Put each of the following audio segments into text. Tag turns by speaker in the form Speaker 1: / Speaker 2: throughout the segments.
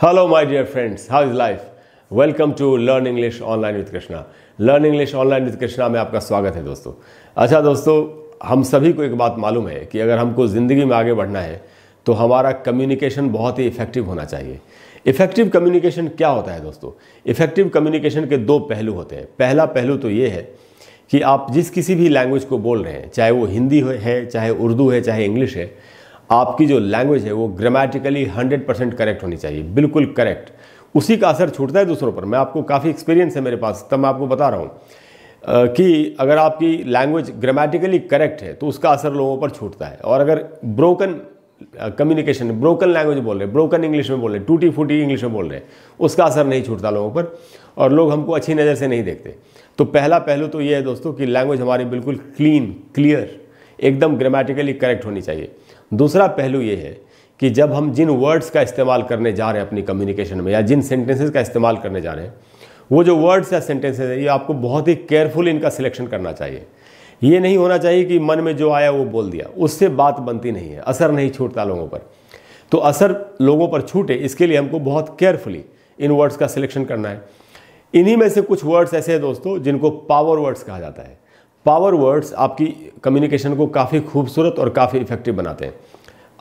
Speaker 1: hello my dear friends how is life welcome to learn English online with Krishna learn English online with Krishna में आपका स्वागत है दोस्तों अच्छा दोस्तों हम सभी को एक बात मालूम है कि अगर हमको ज़िंदगी में आगे बढ़ना है तो हमारा कम्युनिकेशन बहुत ही इफेक्टिव होना चाहिए इफेक्टिव कम्युनिकेशन क्या होता है दोस्तों इफेक्टिव कम्युनिकेशन के दो पहलू होते हैं पहला पहलू तो ये है कि आप जिस किसी भी लैंग्वेज को बोल रहे हैं चाहे वो हिंदी है चाहे उर्दू है चाहे इंग्लिश है आपकी जो लैंग्वेज है वो ग्रामेटिकली 100 परसेंट करेक्ट होनी चाहिए बिल्कुल करेक्ट उसी का असर छूटता है दूसरों पर मैं आपको काफ़ी एक्सपीरियंस है मेरे पास तब मैं आपको बता रहा हूँ कि अगर आपकी लैंग्वेज ग्रामेटिकली करेक्ट है तो उसका असर लोगों पर छूटता है और अगर ब्रोकन कम्युनिकेशन ब्रोकन लैंग्वेज बोल रहे ब्रोकन इंग्लिश में बोल रहे टूटी फूटी इंग्लिश में बोल रहे उसका असर नहीं छूटता लोगों पर और लोग हमको अच्छी नज़र से नहीं देखते तो पहला पहलू तो ये है दोस्तों कि लैंग्वेज हमारी बिल्कुल क्लीन क्लियर एकदम ग्रामेटिकली करेक्ट होनी चाहिए दूसरा पहलू ये है कि जब हम जिन वर्ड्स का इस्तेमाल करने जा रहे हैं अपनी कम्युनिकेशन में या जिन सेंटेंसेस का इस्तेमाल करने जा रहे हैं वो जो वर्ड्स या सेंटेंसेस है ये आपको बहुत ही केयरफुल इनका सिलेक्शन करना चाहिए ये नहीं होना चाहिए कि मन में जो आया वो बोल दिया उससे बात बनती नहीं है असर नहीं छूटता लोगों पर तो असर लोगों पर छूटे इसके लिए हमको बहुत केयरफुली इन वर्ड्स का सिलेक्शन करना है इन्हीं में से कुछ वर्ड्स ऐसे हैं दोस्तों जिनको पावर वर्ड्स कहा जाता है पावर वर्ड्स आपकी कम्युनिकेशन को काफ़ी खूबसूरत और काफ़ी इफेक्टिव बनाते हैं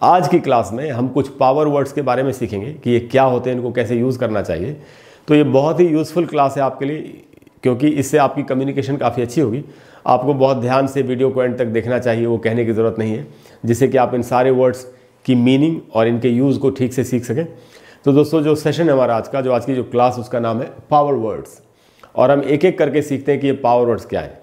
Speaker 1: आज की क्लास में हम कुछ पावर वर्ड्स के बारे में सीखेंगे कि ये क्या होते हैं इनको कैसे यूज़ करना चाहिए तो ये बहुत ही यूज़फुल क्लास है आपके लिए क्योंकि इससे आपकी कम्युनिकेशन काफ़ी अच्छी होगी आपको बहुत ध्यान से वीडियो को एंड तक देखना चाहिए वो कहने की ज़रूरत नहीं है जिससे कि आप इन सारे वर्ड्स की मीनिंग और इनके यूज़ को ठीक से सीख सकें तो दोस्तों जो सेशन है हमारा आज का जो आज की जो क्लास उसका नाम है पावर वर्ड्स और हम एक एक करके सीखते हैं कि ये पावर वर्ड्स क्या है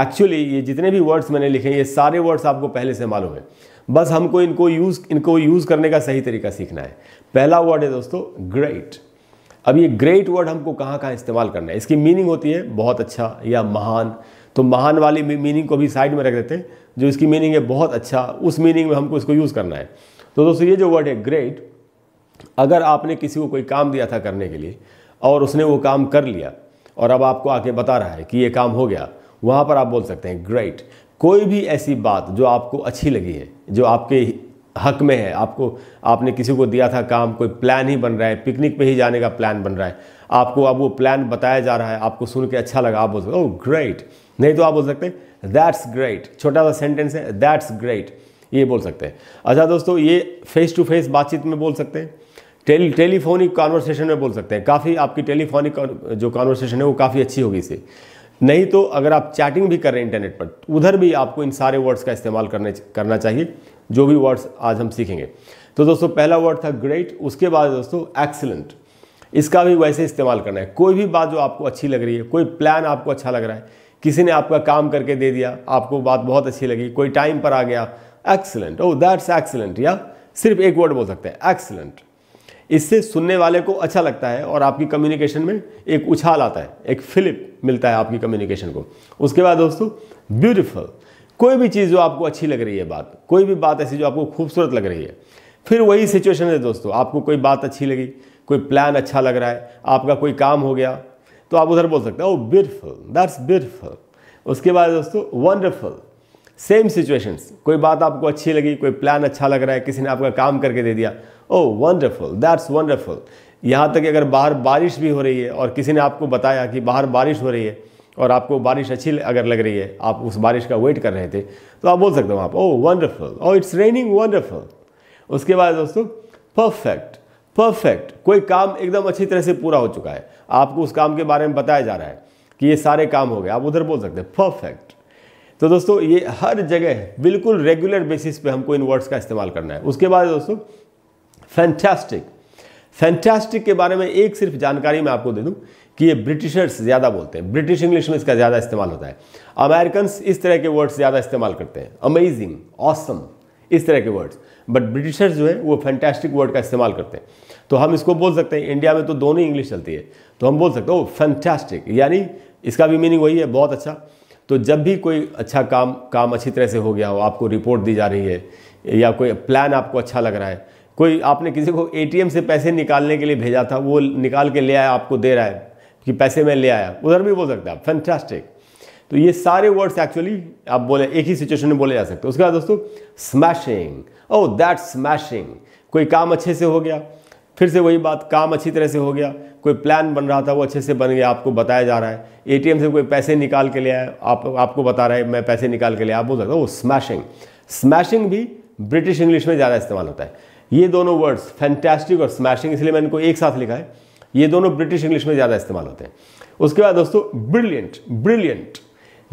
Speaker 1: एक्चुअली ये जितने भी वर्ड्स मैंने लिखे ये सारे वर्ड्स आपको पहले से मालूम है बस हमको इनको यूज़ इनको यूज़ करने का सही तरीका सीखना है पहला वर्ड है दोस्तों ग्रेट अब ये ग्रेट वर्ड हमको कहाँ कहाँ इस्तेमाल करना है इसकी मीनिंग होती है बहुत अच्छा या महान तो महान वाली मीनिंग को भी साइड में रख देते हैं जो इसकी मीनिंग है बहुत अच्छा उस मीनिंग में हमको इसको यूज़ करना है तो दोस्तों ये जो वर्ड है ग्रेट अगर आपने किसी को कोई काम दिया था करने के लिए और उसने वो काम कर लिया और अब आपको आके बता रहा है कि ये काम हो गया वहाँ पर आप बोल सकते हैं ग्रेट कोई भी ऐसी बात जो आपको अच्छी लगी है जो आपके हक में है आपको आपने किसी को दिया था काम कोई प्लान ही बन रहा है पिकनिक पे ही जाने का प्लान बन रहा है आपको अब वो प्लान बताया जा रहा है आपको सुन के अच्छा लगा आप बोल सकते ओ ग्रेट oh, नहीं तो आप बोल सकते दैट्स ग्रेट छोटा सा सेंटेंस है दैट्स ग्रेट ये बोल सकते हैं अच्छा दोस्तों ये फेस टू फेस बातचीत में बोल सकते हैं टेली टेलीफोनिक कॉन्वर्सेशन में बोल सकते हैं काफ़ी आपकी टेलीफोनिक जो कॉन्वर्सेशन है वो काफ़ी अच्छी होगी इसे नहीं तो अगर आप चैटिंग भी कर रहे हैं इंटरनेट पर तो उधर भी आपको इन सारे वर्ड्स का इस्तेमाल करने करना चाहिए जो भी वर्ड्स आज हम सीखेंगे तो दोस्तों पहला वर्ड था ग्रेट उसके बाद दोस्तों एक्सलेंट इसका भी वैसे इस्तेमाल करना है कोई भी बात जो आपको अच्छी लग रही है कोई प्लान आपको अच्छा लग रहा है किसी ने आपका काम करके दे दिया आपको बात बहुत अच्छी लगी कोई टाइम पर आ गया एक्सलेंट ओ दैट्स एक्सलेंट या सिर्फ एक वर्ड बोल सकते हैं एक्सलेंट इससे सुनने वाले को अच्छा लगता है और आपकी कम्युनिकेशन में एक उछाल आता है एक फिलिप मिलता है आपकी कम्युनिकेशन को उसके बाद दोस्तों ब्यूटिफुल कोई भी चीज़ जो आपको अच्छी लग रही है बात कोई भी बात ऐसी जो आपको खूबसूरत लग रही है फिर वही सिचुएशन है दोस्तों आपको कोई बात अच्छी लगी कोई प्लान अच्छा लग रहा है आपका कोई काम हो गया तो आप उधर बोल सकते हो ब्यूटिफुल दैट्स ब्यूटिफुल उसके बाद दोस्तों वंडरफुल सेम सिचुएशंस कोई बात आपको अच्छी लगी कोई प्लान अच्छा लग रहा है किसी ने आपका काम करके दे दिया ओ वंडरफुल दैट्स वंडरफुल यहाँ तक अगर बाहर बारिश भी हो रही है और किसी ने आपको बताया कि बाहर बारिश हो रही है और आपको बारिश अच्छी अगर लग रही है आप उस बारिश का वेट कर रहे थे तो आप बोल सकते हो आप oh wonderful oh it's raining wonderful उसके बाद दोस्तों परफेक्ट परफेक्ट कोई काम एकदम अच्छी तरह से पूरा हो चुका है आपको उस काम के बारे में बताया जा रहा है कि ये सारे काम हो गए आप उधर बोल सकते हैं परफेक्ट तो दोस्तों ये हर जगह बिल्कुल रेगुलर बेसिस पे हमको इन वर्ड्स का इस्तेमाल करना है उसके बाद दोस्तों फैंटास्टिक फैंटास्टिक के बारे में एक सिर्फ जानकारी मैं आपको दे दूं कि ये ब्रिटिशर्स ज़्यादा बोलते हैं ब्रिटिश इंग्लिश में इसका ज़्यादा इस्तेमाल होता है अमेरिकन इस तरह के वर्ड्स ज़्यादा इस्तेमाल करते हैं अमेजिंग ऑसम इस तरह के वर्ड्स बट ब्रिटिशर्स जो है वो फैंटेस्टिक वर्ड का इस्तेमाल करते हैं तो हम इसको बोल सकते हैं इंडिया में तो दोनों ही इंग्लिश चलती है तो हम बोल सकते हो फैंटेस्टिक यानी इसका भी मीनिंग वही है बहुत अच्छा तो जब भी कोई अच्छा काम काम अच्छी तरह से हो गया हो आपको रिपोर्ट दी जा रही है या कोई प्लान आपको अच्छा लग रहा है कोई आपने किसी को एटीएम से पैसे निकालने के लिए भेजा था वो निकाल के ले आया आपको दे रहा है कि पैसे मैं ले आया उधर भी बोल सकते हैं आप फैंटास्टिक तो ये सारे वर्ड्स एक्चुअली आप बोले एक ही सिचुएशन में बोले जा सकते हैं उसके बाद दोस्तों स्मैशिंग ओ दैट स्मैशिंग कोई काम अच्छे से हो गया फिर से वही बात काम अच्छी तरह से हो गया कोई प्लान बन रहा था वो अच्छे से बन गया आपको बताया जा रहा है एटीएम से कोई पैसे निकाल के ले आया आप आपको बता रहा है मैं पैसे निकाल के ले आप बोल सकते हो स्मैशिंग स्मैशिंग भी ब्रिटिश इंग्लिश में ज़्यादा इस्तेमाल होता है ये दोनों वर्ड्स फैंटेस्टिक और स्मैशिंग इसलिए मैंने इनको एक साथ लिखा है ये दोनों ब्रिटिश इंग्लिश में ज़्यादा इस्तेमाल होते हैं उसके बाद दोस्तों ब्रिलियंट ब्रिलियंट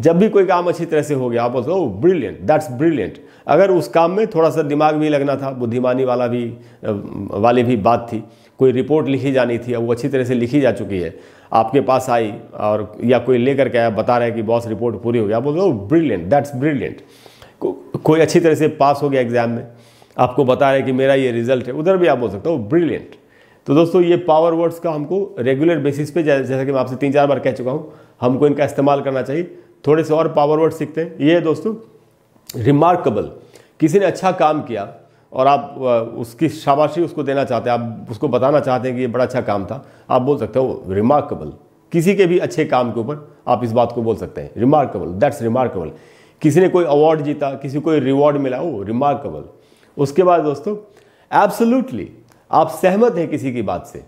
Speaker 1: जब भी कोई काम अच्छी तरह से हो गया आप बोलते हो ब्रिलियंट दैट्स ब्रिलियंट अगर उस काम में थोड़ा सा दिमाग भी लगना था बुद्धिमानी वाला भी वाली भी बात थी कोई रिपोर्ट लिखी जानी थी अब वो अच्छी तरह से लिखी जा चुकी है आपके पास आई और या कोई लेकर के आया बता रहा है कि बॉस रिपोर्ट पूरी हो गया आप बोलते हो ब्रिलियंट दैट्स ब्रिलियंट कोई अच्छी तरह से पास हो गया एग्जाम में आपको बता रहे कि मेरा ये रिजल्ट है उधर भी आप बोल सकते हो ब्रिलियंट तो दोस्तों ये पावर वर्ड्स का हमको रेगुलर बेसिस पे जैसा कि मैं आपसे तीन चार बार कह चुका हूँ हमको इनका इस्तेमाल करना चाहिए थोड़े से और पावर वर्ड सीखते हैं ये है दोस्तों रिमार्केबल किसी ने अच्छा काम किया और आप उसकी शाबाशी उसको देना चाहते हैं आप उसको बताना चाहते हैं कि ये बड़ा अच्छा काम था आप बोल सकते हो रिमार्केबल किसी के भी अच्छे काम के ऊपर आप इस बात को बोल सकते हैं रिमार्केबल दैट्स रिमार्केबल किसी ने कोई अवार्ड जीता किसी को रिवॉर्ड मिला वो रिमार्केबल उसके बाद दोस्तों एब्सोल्युटली आप सहमत हैं किसी की बात से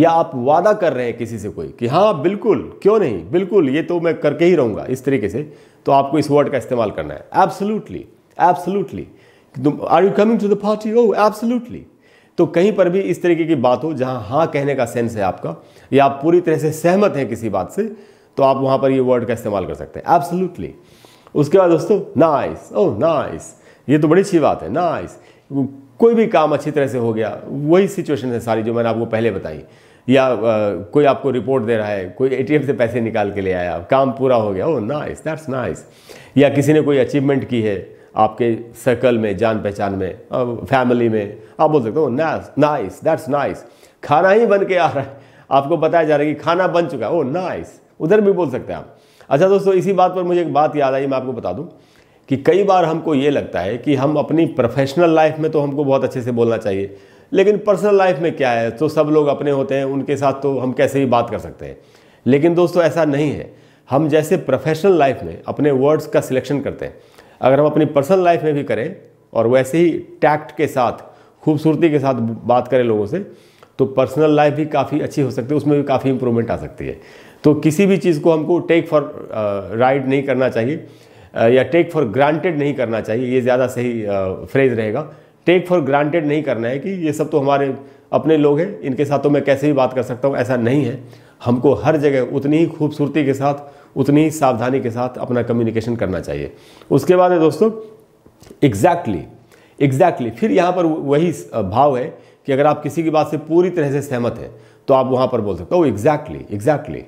Speaker 1: या आप वादा कर रहे हैं किसी से कोई कि हाँ बिल्कुल क्यों नहीं बिल्कुल ये तो मैं करके ही रहूंगा इस तरीके से तो आपको इस वर्ड का इस्तेमाल करना है absolutely absolutely are you coming to the party oh absolutely तो कहीं पर भी इस तरीके की बात हो जहां हाँ कहने का सेंस है आपका या आप पूरी तरह से सहमत हैं किसी बात से तो आप वहां पर ये वर्ड का इस्तेमाल कर सकते हैं एब्सोल्युटली उसके बाद दोस्तों नाइस ओ नाइस ये तो बड़ी अच्छी बात है नाइस कोई भी काम अच्छी तरह से हो गया वही सिचुएशन है सारी जो मैंने आपको पहले बताई या आ, कोई आपको रिपोर्ट दे रहा है कोई एटीएम से पैसे निकाल के ले आया काम पूरा हो गया ओ नाइस दैट्स नाइस या किसी ने कोई अचीवमेंट की है आपके सर्कल में जान पहचान में फैमिली में आप बोल सकते हो नाइस नाइस दैट्स नाइस खाना ही बन के आ रहा है आपको बताया जा रहा है कि खाना बन चुका है ओ oh, नाइस उधर भी बोल सकते हैं आप अच्छा दोस्तों इसी बात पर मुझे एक बात याद आई मैं आपको बता दूँ कि कई बार हमको ये लगता है कि हम अपनी प्रोफेशनल लाइफ में तो हमको बहुत अच्छे से बोलना चाहिए लेकिन पर्सनल लाइफ में क्या है तो सब लोग अपने होते हैं उनके साथ तो हम कैसे भी बात कर सकते हैं लेकिन दोस्तों ऐसा नहीं है हम जैसे प्रोफेशनल लाइफ में अपने वर्ड्स का सिलेक्शन करते हैं अगर हम अपनी पर्सनल लाइफ में भी करें और वैसे ही टैक्ट के साथ खूबसूरती के साथ बात करें लोगों से तो पर्सनल लाइफ भी काफ़ी अच्छी हो सकती है उसमें भी काफ़ी इंप्रूवमेंट आ सकती है तो किसी भी चीज़ को हमको टेक फॉर राइड नहीं करना चाहिए या टेक फॉर ग्रांटेड नहीं करना चाहिए ये ज़्यादा सही फ्रेज रहेगा टेक फॉर ग्रांटेड नहीं करना है कि ये सब तो हमारे अपने लोग हैं इनके साथ तो मैं कैसे भी बात कर सकता हूँ ऐसा नहीं है हमको हर जगह उतनी ही खूबसूरती के साथ उतनी ही सावधानी के साथ अपना कम्युनिकेशन करना चाहिए उसके बाद है दोस्तों एग्जैक्टली exactly, एग्जैक्टली exactly, फिर यहाँ पर वही भाव है कि अगर आप किसी की बात से पूरी तरह से सहमत हैं तो आप वहाँ पर बोल सकते हो एग्जैक्टली एग्जैक्टली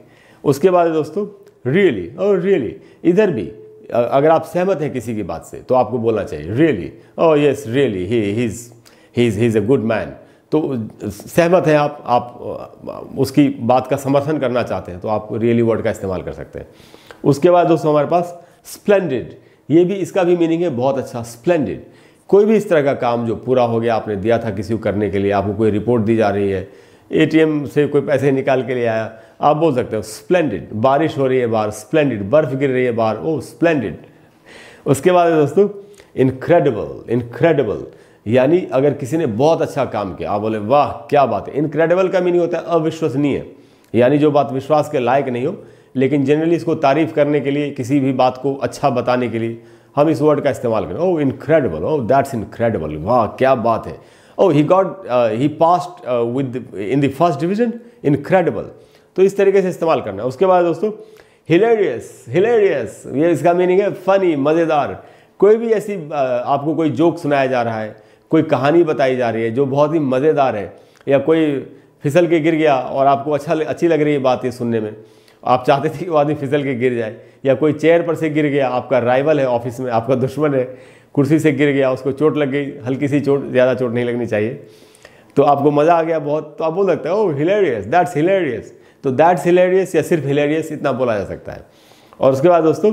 Speaker 1: उसके बाद है दोस्तों रियली और रियली इधर भी अगर आप सहमत हैं किसी की बात से तो आपको बोलना चाहिए really oh yes really he he is he is a good man तो सहमत हैं आप आप उसकी बात का समर्थन करना चाहते हैं तो आप रियली वर्ड का इस्तेमाल कर सकते हैं उसके बाद दोस्तों हमारे पास स्प्लेंडेड ये भी इसका भी मीनिंग है बहुत अच्छा स्प्लेंडेड कोई भी इस तरह का काम जो पूरा हो गया आपने दिया था किसी को करने के लिए आपको कोई रिपोर्ट दी जा रही है एटीएम से कोई पैसे निकाल के ले आया आप बोल सकते हो स्प्लेंडेड बारिश हो रही है बाहर स्प्लेंडेड बर्फ़ गिर रही है बाहर ओ स्प्लेंडेड उसके बाद दोस्तों इनक्रेडिबल इनक्रेडिबल यानी अगर किसी ने बहुत अच्छा काम किया आप बोले वाह क्या बात है इनक्रेडिबल का मीनिंग होता है अविश्वसनीय यानी जो बात विश्वास के लायक नहीं हो लेकिन जनरली इसको तारीफ करने के लिए किसी भी बात को अच्छा बताने के लिए हम इस वर्ड का इस्तेमाल करें oh incredible oh that's incredible वाह क्या बात है oh he got he passed with in the first division incredible तो इस तरीके से इस्तेमाल करना है उसके बाद दोस्तों हिलेरियस हिलेरियस ये इसका मीनिंग है फनी मज़ेदार कोई भी ऐसी uh, आपको कोई जोक सुनाया जा रहा है कोई कहानी बताई जा रही है जो बहुत ही मज़ेदार है या कोई फिसल के गिर गया और आपको अच्छा अच्छी लग रही है बात ये सुनने में आप चाहते थे कि वो आदमी फिसल के गिर जाए या कोई चेयर पर से गिर गया आपका राइवल है ऑफिस में आपका दुश्मन है कुर्सी से गिर गया उसको चोट लग गई हल्की सी चोट ज़्यादा चोट नहीं लगनी चाहिए तो आपको मज़ा आ गया बहुत तो आप बोल सकते हो हिलेरियस दैट्स हिलेरियस तो दैट्स हिलेरियस या सिर्फ हिलेरियस इतना बोला जा सकता है और उसके बाद दोस्तों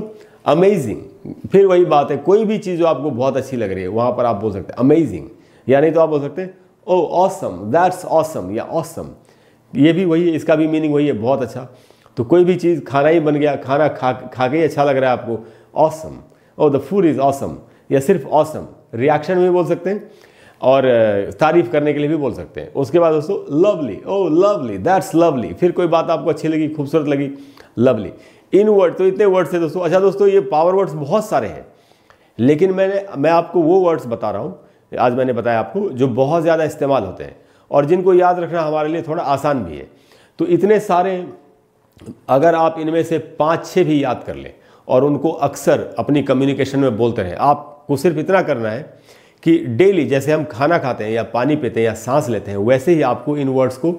Speaker 1: अमेजिंग फिर वही बात है कोई भी चीज़ जो आपको बहुत अच्छी लग रही है वहाँ पर आप बोल सकते हैं अमेजिंग या नहीं तो आप बोल सकते हैं ओ ऑसम दैट्स ऑसम या ऑसम ये भी वही है इसका भी मीनिंग वही है बहुत अच्छा तो कोई भी चीज़ खाना ही बन गया खाना खा खा के ही अच्छा लग रहा है आपको awesome oh the food is awesome या सिर्फ ऑसम रिएक्शन में भी बोल सकते हैं और तारीफ करने के लिए भी बोल सकते हैं उसके बाद दोस्तों lovely oh lovely that's lovely फिर कोई बात आपको अच्छी लगी खूबसूरत लगी लवली इन वर्ड तो इतने वर्ड्स हैं दोस्तों अच्छा दोस्तों ये पावर वर्ड्स बहुत सारे हैं लेकिन मैंने मैं आपको वो वर्ड्स बता रहा हूँ आज मैंने बताया आपको जो बहुत ज़्यादा इस्तेमाल होते हैं और जिनको याद रखना हमारे लिए थोड़ा आसान भी है तो इतने सारे अगर आप इनमें से पाँच छः भी याद कर लें और उनको अक्सर अपनी कम्युनिकेशन में बोलते रहें आप आपको सिर्फ इतना करना है कि डेली जैसे हम खाना खाते हैं या पानी पीते हैं या सांस लेते हैं वैसे ही आपको इन वर्ड्स को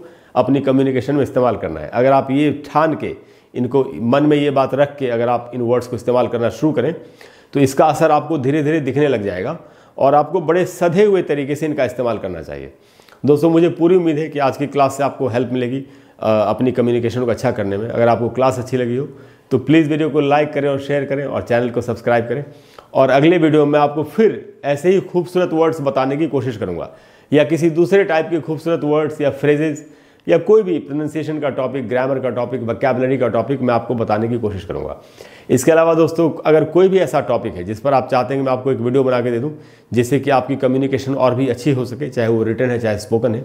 Speaker 1: अपनी कम्युनिकेशन में इस्तेमाल करना है अगर आप ये ठान के इनको मन में ये बात रख के अगर आप इन वर्ड्स को इस्तेमाल करना शुरू करें तो इसका असर आपको धीरे धीरे दिखने लग जाएगा और आपको बड़े सधे हुए तरीके से इनका इस्तेमाल करना चाहिए दोस्तों मुझे पूरी उम्मीद है कि आज की क्लास से आपको हेल्प मिलेगी अपनी कम्युनिकेशन को अच्छा करने में अगर आपको क्लास अच्छी लगी हो तो प्लीज़ वीडियो को लाइक करें और शेयर करें और चैनल को सब्सक्राइब करें और अगले वीडियो में आपको फिर ऐसे ही खूबसूरत वर्ड्स बताने की कोशिश करूँगा या किसी दूसरे टाइप के खूबसूरत वर्ड्स या फ्रेजेज़ या कोई भी प्रोनंसिएशन का टॉपिक ग्रामर का टॉपिक वैकेबलरी का टॉपिक मैं आपको बताने की कोशिश करूँगा इसके अलावा दोस्तों अगर कोई भी ऐसा टॉपिक है जिस पर आप चाहते हैं कि मैं आपको एक वीडियो बना के दे दूँ जिससे कि आपकी कम्युनिकेशन और भी अच्छी हो सके चाहे वो रिटर्न है चाहे स्पोकन है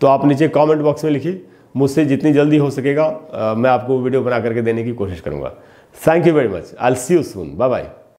Speaker 1: तो आप नीचे कॉमेंट बॉक्स में लिखिए मुझसे जितनी जल्दी हो सकेगा मैं आपको वीडियो बना करके देने की कोशिश करूँगा thank you very much I see you soon bye bye